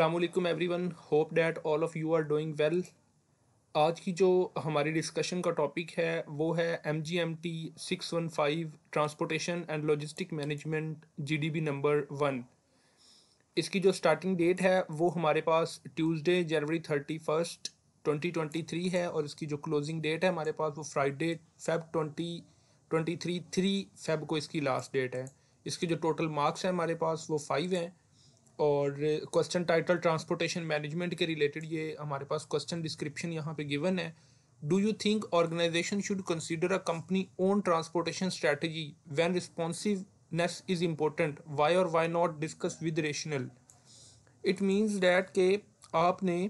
every everyone hope that all of you are doing well आज की जो हमारी डिस्कशन का टॉपिक है वो है M G M T six one five transportation and logistic management G D B number one इसकी जो स्टार्टिंग डेट है वो हमारे पास Tuesday January thirty first twenty twenty three है और इसकी जो क्लोजिंग डेट है हमारे पास वो Friday Feb twenty twenty three three Feb को इसकी लास्ट डेट है इसके जो टोटल मार्क्स हैं हमारे पास वो फाइव हैं और क्वेश्चन टाइटल ट्रांसपोर्टेशन मैनेजमेंट के रिलेटेड ये हमारे पास क्वेश्चन डिस्क्रिप्शन यहाँ पे गिवन है do you think organization should consider a company own transportation strategy when responsiveness is important why और why not discuss with rational it means that के आपने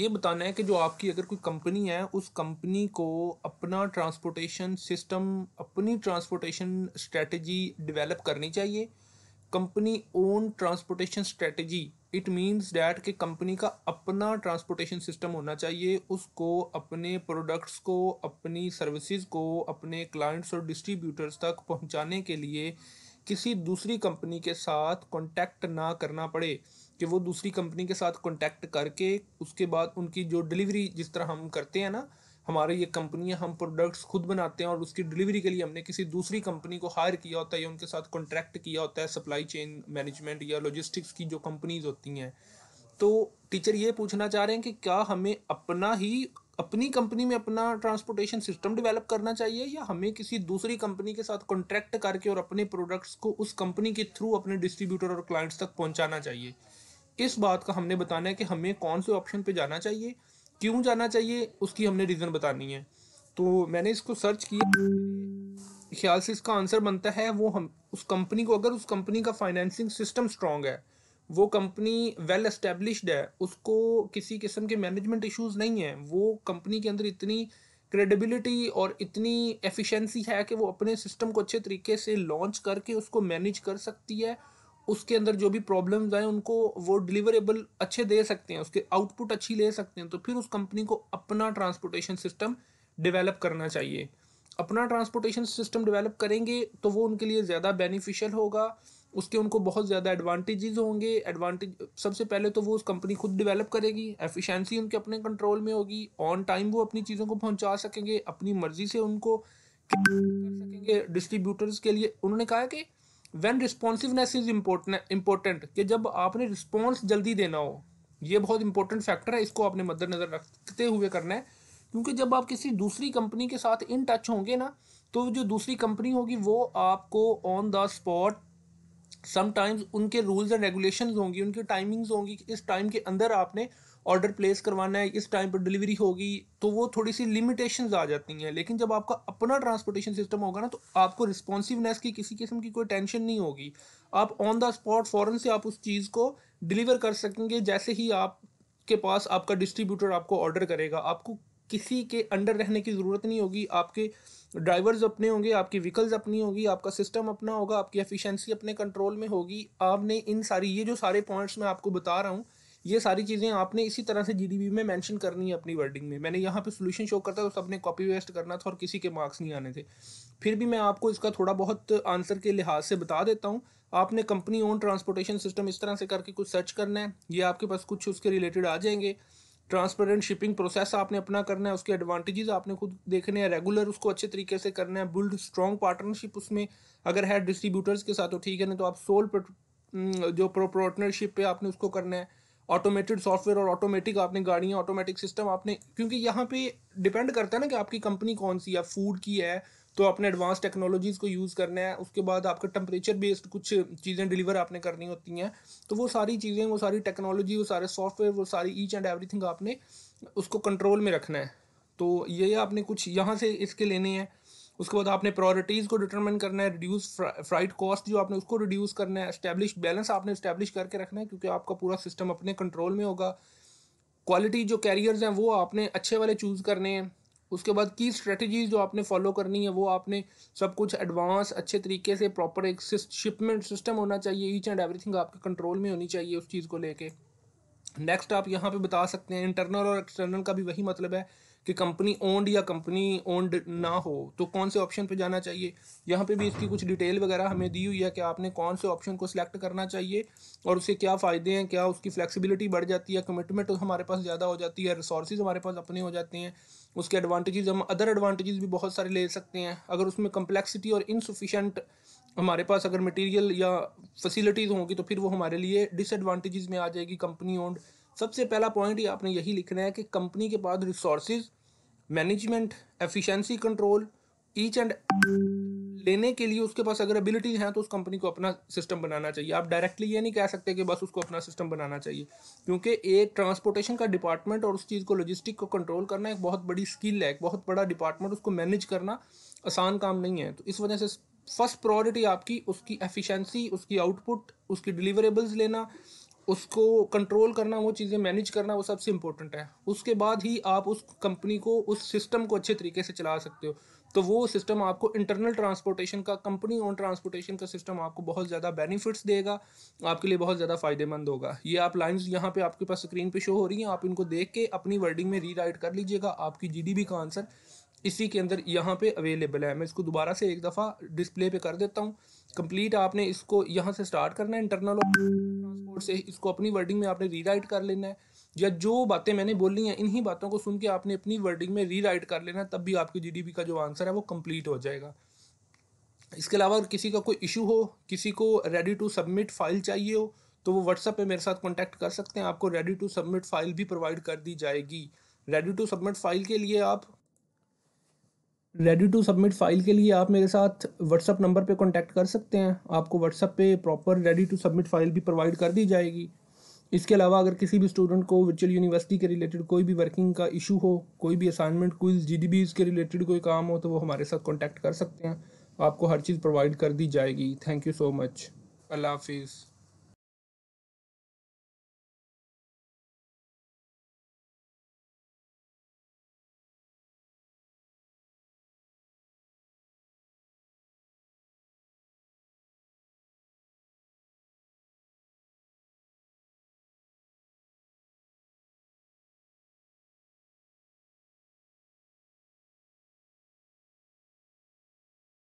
ये बताना है कि जो आपकी अगर कोई कंपनी है उस कंपनी को अपना ट्रांसपोर्टेशन सिस्टम अपनी ट्रांसपोर्टेशन स्ट्रेटजी डेवलप करनी चाहिए company own transportation strategy it means that कि कंपनी का अपना ट्रांसपोर्टेशन सिस्टम होना चाहिए उसको अपने प्रोडक्ट्स को अपनी सर्विसेज को अपने क्लाइंट्स और डिस्ट्रीब्यूटर्स तक पहुंचाने के लिए किसी दूसरी कंपनी के साथ कॉन्टैक्ट ना करना पड़े कि वो दूसरी कंपनी के साथ कॉन्टैक्ट करके उसके बाद उनकी जो डिलीवरी जिस तरह हम करते हैं ना हमारे ये कंपनियां हम प्रोडक्ट्स खुद बनाते हैं और उसकी डिलीवरी के लिए हमने किसी दूसरी कंपनी को हायर किया होता है या उनके साथ कॉन्ट्रैक्ट किया होता है सप्लाई चेन मैनेजमेंट या लॉजिस्टिक्स की जो कंपनीज होती हैं तो टीचर ये पूछना चाह रहे हैं कि क्या हमें अपना ही अपनी कंपनी में अपना ट्रांसपोर्टेशन सिस्टम डेवलप करना चाहिए या हमें किसी दूसरी कंपनी के साथ कॉन्ट्रैक्ट करके और अपने प्रोडक्ट्स को उस कंपनी के थ्रू अपने डिस्ट्रीब्यूटर और क्लाइंट्स तक पहुंचाना चाहिए इस बात का हमने बताना है कि हमें कौन से ऑप्शन पे जाना चाहिए क्यों जाना चाहिए उसकी हमने रीज़न बतानी है तो मैंने इसको सर्च किया ख्याल से इसका आंसर बनता है वो हम उस कंपनी को अगर उस कंपनी का फाइनेंसिंग सिस्टम स्ट्रांग है वो कंपनी वेल एस्टेब्लिश्ड है उसको किसी किस्म के मैनेजमेंट इश्यूज नहीं है वो कंपनी के अंदर इतनी क्रेडिबिलिटी और इतनी एफिशिएंसी है कि वो अपने सिस्टम को अच्छे तरीके से लॉन्च करके उसको मैनेज कर सकती है उसके अंदर जो भी प्रॉब्लम आए उनको वो डिलीवरेबल अच्छे दे सकते हैं उसके आउटपुट अच्छी ले सकते हैं तो फिर उस कंपनी को अपना ट्रांसपोर्टेशन सिस्टम डेवलप करना चाहिए अपना ट्रांसपोर्टेशन सिस्टम डेवलप करेंगे तो वो उनके लिए ज़्यादा बेनिफिशियल होगा उसके उनको बहुत ज़्यादा एडवांटेजेस होंगे एडवांटेज सबसे पहले तो वो उस कंपनी खुद डेवलप करेगी एफिशिएंसी उनके अपने कंट्रोल में होगी ऑन टाइम वो अपनी चीज़ों को पहुंचा सकेंगे अपनी मर्ज़ी से उनको कर सकेंगे डिस्ट्रीब्यूटर्स के लिए उन्होंने कहा कि वेन रिस्पॉन्सिवनेस इज इम्पोर्टेंट कि जब आपने रिस्पॉन्स जल्दी देना हो ये बहुत इंपॉर्टेंट फैक्टर है इसको आपने मद्देनज़र रखते हुए करना है क्योंकि जब आप किसी दूसरी कंपनी के साथ इन टच होंगे ना तो जो दूसरी कंपनी होगी वो आपको ऑन द स्पॉट समटाइम्स उनके रूल्स एंड रेगुलेशंस होंगी उनकी टाइमिंग्स होंगी कि इस टाइम के अंदर आपने ऑर्डर प्लेस करवाना है इस टाइम पर डिलीवरी होगी तो वो थोड़ी सी लिमिटेशंस आ जाती हैं लेकिन जब आपका अपना ट्रांसपोर्टेशन सिस्टम होगा ना तो आपको रिस्पॉन्सिवनेस की किसी किस्म की कोई टेंशन नहीं होगी आप ऑन द स्पॉट फ़ौरन से आप उस चीज़ को डिलीवर कर सकेंगे जैसे ही आप के पास आपका डिस्ट्रीब्यूटर आपको ऑर्डर करेगा आपको किसी के अंडर रहने की ज़रूरत नहीं होगी आपके ड्राइवर्स अपने होंगे आपकी व्हीकल्स अपनी होगी आपका सिस्टम अपना होगा आपकी एफिशिएंसी अपने कंट्रोल में होगी आपने इन सारी ये जो सारे पॉइंट्स मैं आपको बता रहा हूँ ये सारी चीज़ें आपने इसी तरह से जी में मैंशन करनी है अपनी वर्डिंग में मैंने यहाँ पर सोल्यूशन शो करता तो सबने कॉपी वेस्ट करना था और किसी के मार्क्स नहीं आने थे फिर भी मैं आपको इसका थोड़ा बहुत आंसर के लिहाज से बता देता हूँ आपने कंपनी ओन ट्रांसपोर्टेशन सिस्टम इस तरह से करके कुछ सर्च करना है ये आपके पास कुछ उसके रिलेटेड आ जाएंगे ट्रांसपेरेंट शिपिंग प्रोसेस आपने अपना करना है उसके एडवांटेजेस आपने खुद देखने हैं रेगुलर उसको अच्छे तरीके से करना है बिल्ड स्ट्रॉन्ग पार्टनरशिप उसमें अगर है डिस्ट्रीब्यूटर्स के साथ तो ठीक है ना तो आप सोल हम्म, जो प्रोपार्टनरशिप पे आपने उसको करना है ऑटोमेटेड सॉफ्टवेयर और ऑटोमेटिक आपने गाड़ियाँ ऑटोमेटिक सिस्टम आपने क्योंकि यहाँ पे डिपेंड करता है ना कि आपकी कंपनी कौन सी है फूड की है तो आपने एडवांस टेक्नोलॉजीज़ को यूज़ करना है उसके बाद आपका टेम्परेचर बेस्ड कुछ चीज़ें डिलीवर आपने करनी होती हैं तो वो सारी चीज़ें वो सारी टेक्नोलॉजी वो सारे सॉफ्टवेयर वो सारी ईच एंड एवरी आपने उसको कंट्रोल में रखना है तो ये आपने कुछ यहाँ से इसके लेने हैं उसके बाद आपने प्रायोरिटीज़ को डिटरमिन करना है रिड्यूस फ्राइट कॉस्ट जो आपने उसको रिड्यूस करना है इस्टेब्लिश बैलेंस आपने इस्टेब्लिश करके रखना है क्योंकि आपका पूरा सिस्टम अपने कंट्रोल में होगा क्वालिटी जो कैरियर्स हैं वो आपने अच्छे वाले चूज़ करने हैं उसके बाद की स्ट्रेटजीज जो आपने फॉलो करनी है वो आपने सब कुछ एडवांस अच्छे तरीके से प्रॉपर एक शिपमेंट सिस्टम होना चाहिए ईच एंड एवरीथिंग आपके कंट्रोल में होनी चाहिए उस चीज़ को लेके नेक्स्ट आप यहाँ पे बता सकते हैं इंटरनल और एक्सटर्नल का भी वही मतलब है कि कंपनी ओन्ड या कंपनी ओन्ड ना हो तो कौन से ऑप्शन पे जाना चाहिए यहाँ पे भी इसकी कुछ डिटेल वगैरह हमें दी हुई है कि आपने कौन से ऑप्शन को सिलेक्ट करना चाहिए और उससे क्या फ़ायदे हैं क्या उसकी फ्लेक्सिबिलिटी बढ़ जाती है कमिटमेंट हमारे पास ज़्यादा हो जाती है रिसोर्स हमारे पास अपने हो जाते हैं उसके एडवांटेजेस हम अदर एडवांटेजेस भी बहुत सारे ले सकते हैं अगर उसमें कम्प्लेक्सिटी और इनसफिशेंट हमारे पास अगर मटेरियल या फैसिलिटीज़ होंगी तो फिर वो हमारे लिए डिसएडवांटेजेस में आ जाएगी कंपनी ओन्ड सबसे पहला पॉइंट ही आपने यही लिखना है कि कंपनी के पास resource management efficiency control each and लेने के लिए उसके पास अगर एबिलिटीज हैं तो उस कंपनी को अपना सिस्टम बनाना चाहिए आप डायरेक्टली ये नहीं कह सकते कि बस उसको अपना सिस्टम बनाना चाहिए क्योंकि एक ट्रांसपोर्टेशन का डिपार्टमेंट और उस चीज़ को लॉजिस्टिक को कंट्रोल करना एक बहुत बड़ी स्किल है एक बहुत बड़ा डिपार्टमेंट उसको मैनेज करना आसान काम नहीं है तो इस वजह से फर्स्ट प्रायोरिटी आपकी उसकी एफिशिएंसी उसकी आउटपुट उसकी डिलीवरेबल्स लेना उसको कंट्रोल करना वो चीज़ें मैनेज करना वो सबसे इम्पोर्टेंट है उसके बाद ही आप उस कंपनी को उस सिस्टम को अच्छे तरीके से चला सकते हो तो वो सिस्टम आपको इंटरनल ट्रांसपोर्टेशन का कंपनी ओन ट्रांसपोर्टेशन का सिस्टम आपको बहुत ज़्यादा बेनिफिट्स देगा आपके लिए बहुत ज़्यादा फ़ायदेमंद होगा ये आप लाइंस यहाँ पे आपके पास स्क्रीन पे शो हो रही हैं आप इनको देख के अपनी वर्डिंग में री कर लीजिएगा आपकी जी का आंसर इसी के अंदर यहाँ पर अवेलेबल है मैं इसको दोबारा से एक दफ़ा डिस्प्ले पर कर देता हूँ कंप्लीट आपने इसको यहाँ से स्टार्ट करना है इंटरनल ट्रांसपोर्ट से इसको अपनी वर्डिंग में आपने री कर लेना है या जो बातें मैंने बोली हैं इन्हीं बातों को सुन के आपने अपनी वर्डिंग में रीराइट कर लेना तब भी आपकी जीडीपी का जो आंसर है वो कंप्लीट हो जाएगा इसके अलावा अगर किसी का कोई इशू हो किसी को रेडी टू सबमिट फाइल चाहिए हो तो वो व्हाट्सअप पे मेरे साथ कांटेक्ट कर सकते हैं आपको रेडी टू सबमिट फाइल भी प्रोवाइड कर दी जाएगी रेडी टू सबमिट फाइल के लिए आप रेडी टू सबमिट फाइल के लिए आप मेरे साथ व्हाट्सअप नंबर पे कांटेक्ट कर सकते हैं आपको व्हाट्सअप पे proper ready to submit file भी प्रोवाइड कर दी जाएगी इसके अलावा अगर किसी भी स्टूडेंट को वर्चुअल यूनिवर्सिटी के रिलेटेड कोई भी वर्किंग का इशू हो कोई भी असाइनमेंट कोई जी के रिलेटेड कोई काम हो तो वो हमारे साथ कॉन्टैक्ट कर सकते हैं आपको हर चीज़ प्रोवाइड कर दी जाएगी थैंक यू सो मच अल्लाह हाफिज़